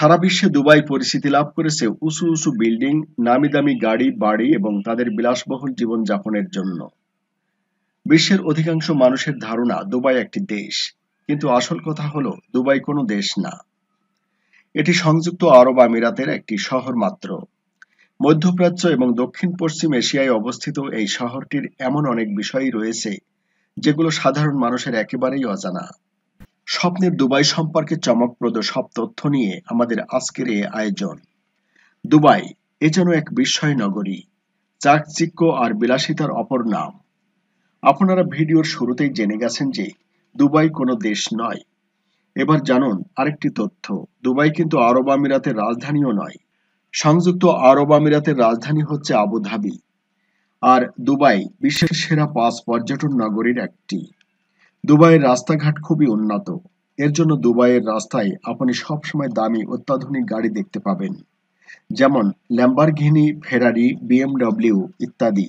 সারা বিশ্বে দুবাই পরিচিতি লাভ করেছে উঁচু উঁচু বিল্ডিং নামি দামি গাড়ি বাড়ি এবং তাদের বিলাসবহুল জীবনযাপনের জন্য বিশ্বের অধিকাংশ মানুষের ধারণা দুবাই একটি দেশ কিন্তু আসল কথা হলো দুবাই কোনো দেশ না এটি সংযুক্ত আরব আমিরাতের একটি শহর মাত্র মধ্যপ্রাচ্য এবং দক্ষিণ পশ্চিম এশিয়ায় অবস্থিত এই শহরটির এমন অনেক বিষয়ই রয়েছে যেগুলো সাধারণ মানুষের একেবারেই অজানা স্বপ্নের দুবাই সম্পর্কে চমকপ্রদ সব তথ্য নিয়ে আমাদের আজকের এ আয়োজন দুবাই এ যেন এক বিস্ময় নগরী চাকচিক্য আর বিলাসিতার অপর নাম আপনারা ভিডিওর শুরুতেই জেনে গেছেন যে দুবাই কোনো দেশ নয় এবার জানুন আরেকটি তথ্য দুবাই কিন্তু আরব আমিরাতের রাজধানীও নয় সংযুক্ত আরব আমিরাতের রাজধানী হচ্ছে আবুধাবি আর দুবাই বিশ্বের সেরা পাঁচ পর্যটন নগরীর একটি দুবাইয়ের রাস্তাঘাট খুবই উন্নত এর জন্য দুবাইয়ের রাস্তায় আপনি সবসময় দামি অত্যাধুনিক গাড়ি দেখতে পাবেন যেমন ল্যাম্বারঘিনি ফেরারি বিএমডব্লিউ ইত্যাদি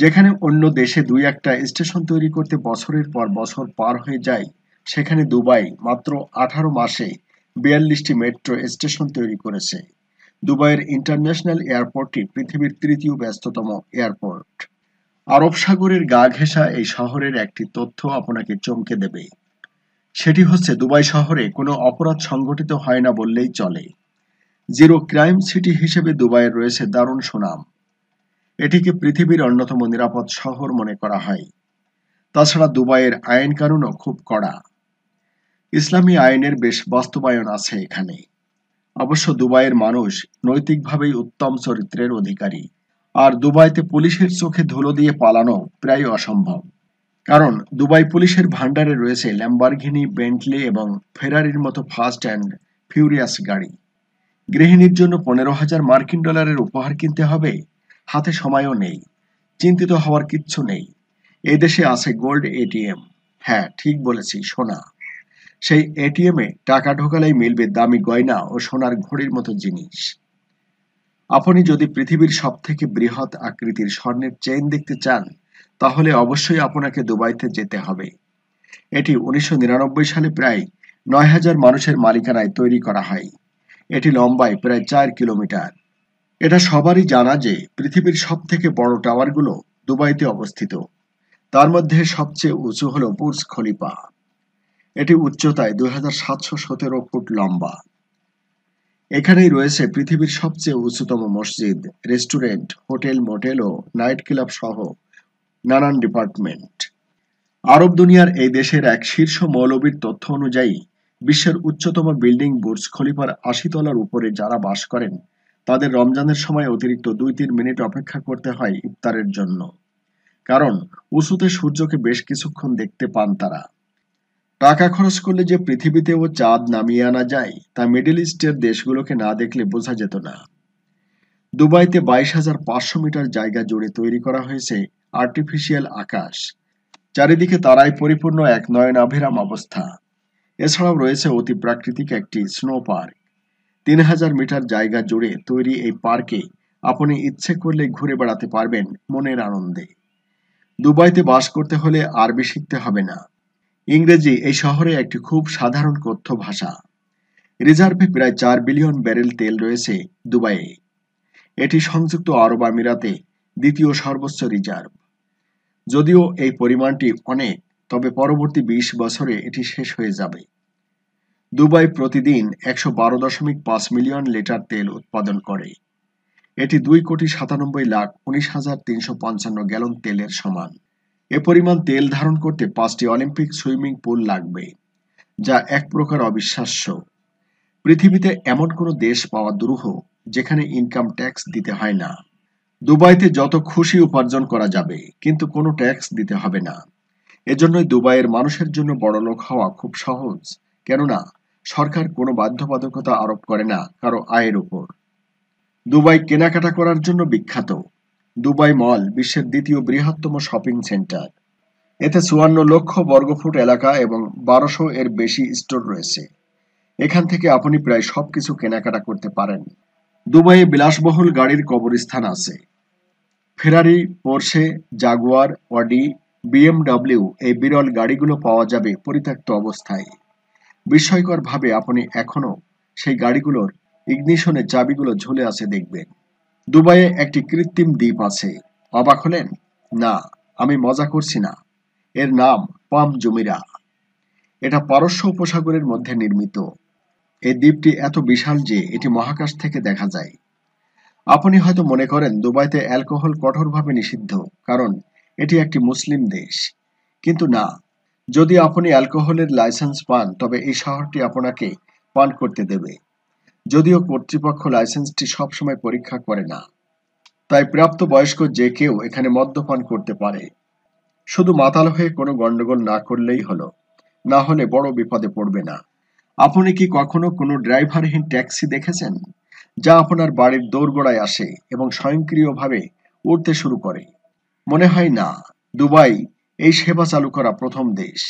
যেখানে অন্য দেশে দুই একটা স্টেশন তৈরি করতে বছরের পর বছর পার হয়ে যায় সেখানে দুবাই মাত্র আঠারো মাসে বিয়াল্লিশটি মেট্রো স্টেশন তৈরি করেছে দুবাইয়ের ইন্টারন্যাশনাল এয়ারপোর্টটি পৃথিবীর তৃতীয় ব্যস্ততম এয়ারপোর্ট আরব সাগরের গা ঘেঁষা এই শহরের একটি তথ্য আপনাকে চমকে দেবে সেটি হচ্ছে দুবাই শহরে কোনো অপরাধ সংগঠিত হয় না বললেই চলে জিরো ক্রাইম সিটি হিসেবে দুবাইয়ের রয়েছে দারুণ সুনাম এটিকে পৃথিবীর অন্যতম নিরাপদ শহর মনে করা হয় তাছাড়া দুবাইয়ের আইন কানুনও খুব কড়া ইসলামী আইনের বেশ বাস্তবায়ন আছে এখানে অবশ্য দুবাইয়ের মানুষ নৈতিকভাবেই উত্তম চরিত্রের অধিকারী আর দুবাইতে পুলিশের চোখে ধুলো দিয়ে পালানো প্রায় অসম্ভব কারণ দুবাই পুলিশের ভান্ডারে রয়েছে ল্যাম্বারঘিনি বেন্টলে এবং ফেরারির মতো ফাস্ট অ্যান্ড ফিউরিয়াস গাড়ি গৃহিণীর জন্য পনেরো হাজার মার্কিন ডলারের উপহার কিনতে হবে হাতে সময়ও নেই চিন্তিত হওয়ার কিচ্ছু নেই এদেশে দেশে আছে গোল্ড এটিএম হ্যাঁ ঠিক বলেছি সোনা সেই এটিএমে টাকা ঢোকালেই মিলবে দামি গয়না ও সোনার ঘড়ির মতো জিনিস আপনি যদি পৃথিবীর সবথেকে বৃহৎ আকৃতির স্বর্ণের চেইন দেখতে চান তাহলে অবশ্যই আপনাকে দুবাইতে যেতে হবে এটি উনিশশো সালে প্রায় নয় হাজার মানুষের মালিকানায় তৈরি করা হয় এটি লম্বায় প্রায় চার কিলোমিটার এটা সবারই জানা যে পৃথিবীর সবথেকে বড় টাওয়ারগুলো দুবাইতে অবস্থিত তার মধ্যে সবচেয়ে উঁচু হল বুর্জ খলিফা এটি উচ্চতায় দুই ফুট লম্বা এখানেই রয়েছে পৃথিবীর সবচেয়ে উচ্চতম মসজিদ রেস্টুরেন্ট হোটেল মোটেল ও নাইট ক্লাব সহ নানান ডিপার্টমেন্ট আরব দুনিয়ার এই দেশের এক শীর্ষ মৌলবীর তথ্য অনুযায়ী বিশ্বের উচ্চতম বিল্ডিং বুর্জ খলিফার আশি তলার উপরে যারা বাস করেন তাদের রমজানের সময় অতিরিক্ত দুই তিন মিনিট অপেক্ষা করতে হয় ইফতারের জন্য কারণ উঁচুতে সূর্যকে বেশ কিছুক্ষণ দেখতে পান তারা টাকা খরচ করলে যে পৃথিবীতেও চাঁদ নামিয়ে আনা যায় তা মিডল ইস্টের দেশগুলোকে না দেখলে বোঝা যেত না দুবাইতে বাইশ হাজার পাঁচশো মিটার জায়গা জুড়ে তৈরি করা হয়েছে আর্টিফিশিয়াল আকাশ চারিদিকে তারাই পরিপূর্ণ এক নয়নাভিরাম অবস্থা এছাড়াও রয়েছে অতি প্রাকৃতিক একটি স্নো পার্ক তিন হাজার মিটার জায়গা জুড়ে তৈরি এই পার্কে আপনি ইচ্ছে করলে ঘুরে বেড়াতে পারবেন মনের আনন্দে দুবাইতে বাস করতে হলে আরবি শিখতে হবে না ইংরেজি এই শহরে একটি খুব সাধারণ কথ্য ভাষা রিজার্ভে প্রায় চার বিলিয়ন ব্যারেল তেল রয়েছে দুবাইয়ে এটি সংযুক্ত আরব আমিরাতে দ্বিতীয় সর্বোচ্চ রিজার্ভ যদিও এই পরিমাণটি অনেক তবে পরবর্তী ২০ বছরে এটি শেষ হয়ে যাবে দুবাই প্রতিদিন একশো বারো দশমিক পাঁচ মিলিয়ন লিটার তেল উৎপাদন করে এটি দুই কোটি সাতানব্বই লাখ উনিশ হাজার তিনশো পঞ্চান্ন গ্যালন তেলের সমান এ পরিমাণ তেল ধারণ করতে পাঁচটি অলিম্পিক সুইমিং পুল লাগবে যা এক প্রকার অবিশ্বাস্য পৃথিবীতে এমন কোনো দেশ পাওয়া দুরূহ যেখানে ইনকাম ট্যাক্স দিতে হয় না দুবাইতে যত খুশি উপার্জন করা যাবে কিন্তু কোনো ট্যাক্স দিতে হবে না এজন্যই দুবাইয়ের মানুষের জন্য বড়লোক হওয়া খুব সহজ কেননা সরকার কোনো বাধ্যবাধকতা আরোপ করে না কারো আয়ের উপর দুবাই কেনাকাটা করার জন্য বিখ্যাত দুবাই মল বিশ্বের দ্বিতীয় বৃহত্তম শপিং সেন্টার এতে চুয়ান্ন লক্ষ বর্গফুট এলাকা এবং বারোশো এর বেশি স্টোর রয়েছে এখান থেকে আপনি প্রায় সবকিছু কেনাকাটা করতে পারেন দুবাইয়ে বিলাসবহুল গাড়ির কবরস্থান আছে Ferrari Porsche Jaguar Audi BMW এই বিরল গাড়িগুলো পাওয়া যাবে পরিত্যক্ত অবস্থায় বিস্ময়করভাবে আপনি এখনও সেই গাড়িগুলোর ইগনিশনের চাবিগুলো ঝুলে আছে দেখবেন দুবাইয়ে একটি কৃত্রিম দ্বীপ আছে অবাক হলেন না আমি মজা করছি না এর নাম পাম জমিরা এটা পারস্য উপসাগরের মধ্যে নির্মিত এই দ্বীপটি এত বিশাল যে এটি মহাকাশ থেকে দেখা যায় আপনি হয়তো মনে করেন দুবাইতে অ্যালকোহল কঠোরভাবে নিষিদ্ধ কারণ এটি একটি মুসলিম দেশ কিন্তু না যদি আপনি অ্যালকোহলের লাইসেন্স পান তবে এই শহরটি আপনাকে পান করতে দেবে যদিও কর্তৃপক্ষ লাইসেন্সটি সবসময় পরীক্ষা করে না তাই প্রাপ্ত বয়স্ক যে কেউ এখানে মদ্যপান করতে পারে শুধু মাতাল হয়ে কোনো গণ্ডগোল না করলেই হলো না হলে বড় বিপদে পড়বে না আপনি কি কখনো কোনো ড্রাইভারহীন ট্যাক্সি দেখেছেন যা আপনার বাড়ির দোরগোড়ায় আসে এবং স্বয়ংক্রিয়ভাবে উঠতে শুরু করে মনে হয় না দুবাই এই সেবা চালু করা প্রথম দেশ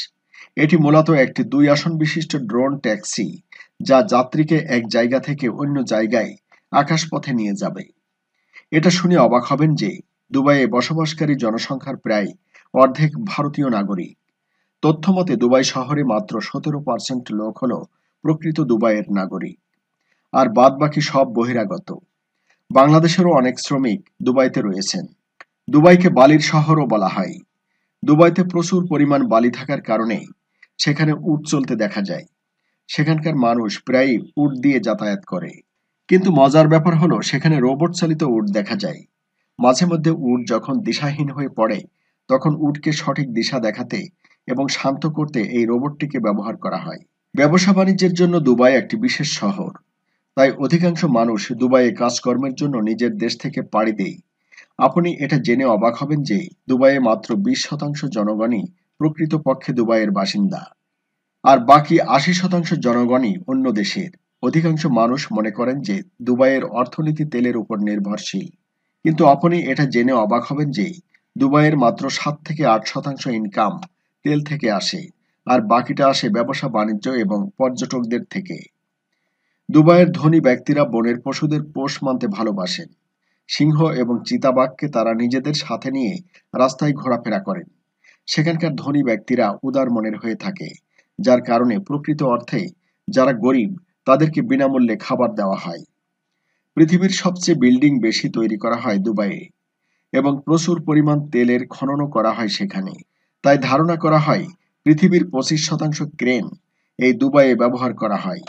এটি মূলত একটি দুই আসন বিশিষ্ট ড্রোন ট্যাক্সি যা যাত্রীকে এক জায়গা থেকে অন্য জায়গায় আকাশপথে নিয়ে যাবে এটা শুনে অবাক হবেন যে দুবাইয়ে বসবাসকারী জনসংখ্যার প্রায় অর্ধেক ভারতীয় নাগরিক তথ্যমতে দুবাই শহরে মাত্র সতেরো পার্সেন্ট লোক হল প্রকৃত দুবাইয়ের নাগরিক আর বাদ বাকি সব বহিরাগত বাংলাদেশেরও অনেক শ্রমিক দুবাইতে রয়েছেন দুবাইকে বালির শহরও বলা হয় দুবাইতে প্রচুর পরিমাণ বালি থাকার কারণে সেখানে উট চলতে দেখা যায় সেখানকার মানুষ প্রায়ই উট দিয়ে যাতায়াত করে কিন্তু মজার ব্যাপার হলো সেখানে রোবট চালিত উট দেখা যায় মাঝে মধ্যে উট যখন দিশাহীন হয়ে পড়ে তখন উটকে সঠিক দিশা দেখাতে এবং শান্ত করতে এই রোবটটিকে ব্যবহার করা হয় ব্যবসা বাণিজ্যের জন্য দুবাই একটি বিশেষ শহর তাই অধিকাংশ মানুষ দুবাইয়ে কাজকর্মের জন্য নিজের দেশ থেকে পাড়ি দেয় আপনি এটা জেনে অবাক হবেন যে দুবাইয়ে মাত্র বিশ শতাংশ জনগণই প্রকৃতপক্ষে দুবাইয়ের বাসিন্দা আর বাকি আশি শতাংশ জনগণই অন্য দেশের অধিকাংশ মানুষ মনে করেন যে দুবাইয়ের অর্থনীতি তেলের উপর নির্ভরশীল কিন্তু আপনি এটা জেনে অবাক হবেন যে দুবাইয়ের মাত্র সাত থেকে আট শতাংশ ইনকাম তেল থেকে আসে আর বাকিটা আসে ব্যবসা বাণিজ্য এবং পর্যটকদের থেকে দুবাইয়ের ধনী ব্যক্তিরা বনের পশুদের পোষ মানতে ভালোবাসেন সিংহ এবং চিতাবাঘকে তারা নিজেদের সাথে নিয়ে রাস্তায় ঘোরাফেরা করেন সেখানকার ধনী ব্যক্তিরা উদার মনের হয়ে থাকে যার কারণে প্রকৃত অর্থে যারা গরিব তাদেরকে বিনামূল্যে খাবার দেওয়া হয় পৃথিবীর সবচেয়ে বিল্ডিং বেশি তৈরি করা হয় দুবাইয়ে এবং প্রচুর পরিমাণ তেলের খননও করা হয় সেখানে তাই ধারণা করা হয় পৃথিবীর পঁচিশ শতাংশ ক্রেন এই দুবাইয়ে ব্যবহার করা হয়